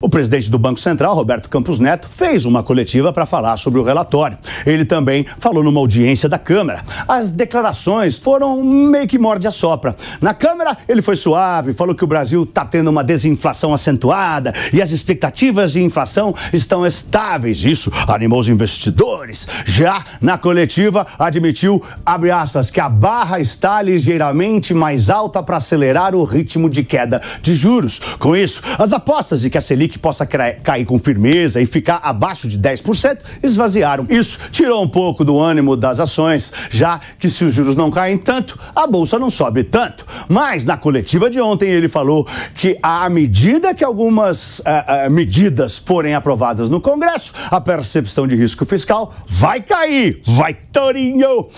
O presidente do Banco Central, Roberto Campos Neto, fez uma coletiva para falar sobre o relatório. Ele também falou numa audiência da Câmara. As declarações foram meio que morde a sopra. Na Câmara, ele foi suave, falou que o Brasil está tendo uma desinflação acentuada e as expectativas de inflação estão estáveis. Isso animou os investidores. Já na coletiva, admitiu, abre aspas, que a barra está ligeiramente mais alta para acelerar o ritmo de queda de juros. Com isso, as apostas de que a Selic Selic possa cair com firmeza e ficar abaixo de 10%, esvaziaram. Isso tirou um pouco do ânimo das ações, já que se os juros não caem tanto, a bolsa não sobe tanto. Mas na coletiva de ontem ele falou que à medida que algumas uh, uh, medidas forem aprovadas no Congresso, a percepção de risco fiscal vai cair. Vai, Torinho!